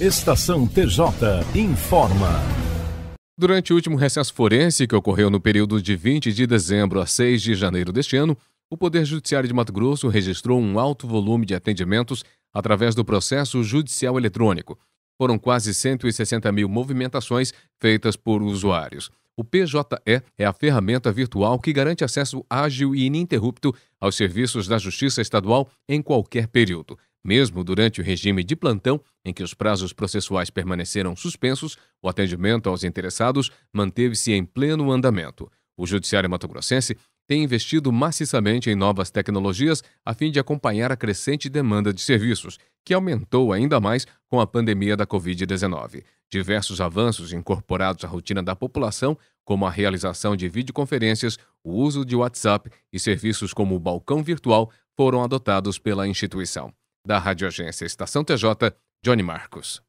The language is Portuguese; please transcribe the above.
Estação TJ informa. Durante o último recesso forense, que ocorreu no período de 20 de dezembro a 6 de janeiro deste ano, o Poder Judiciário de Mato Grosso registrou um alto volume de atendimentos através do processo judicial eletrônico. Foram quase 160 mil movimentações feitas por usuários. O PJE é a ferramenta virtual que garante acesso ágil e ininterrupto aos serviços da Justiça Estadual em qualquer período. Mesmo durante o regime de plantão, em que os prazos processuais permaneceram suspensos, o atendimento aos interessados manteve-se em pleno andamento. O Judiciário Mato-Grossense tem investido maciçamente em novas tecnologias a fim de acompanhar a crescente demanda de serviços, que aumentou ainda mais com a pandemia da Covid-19. Diversos avanços incorporados à rotina da população, como a realização de videoconferências, o uso de WhatsApp e serviços como o balcão virtual, foram adotados pela instituição. Da Rádio Agência Estação TJ, Johnny Marcos.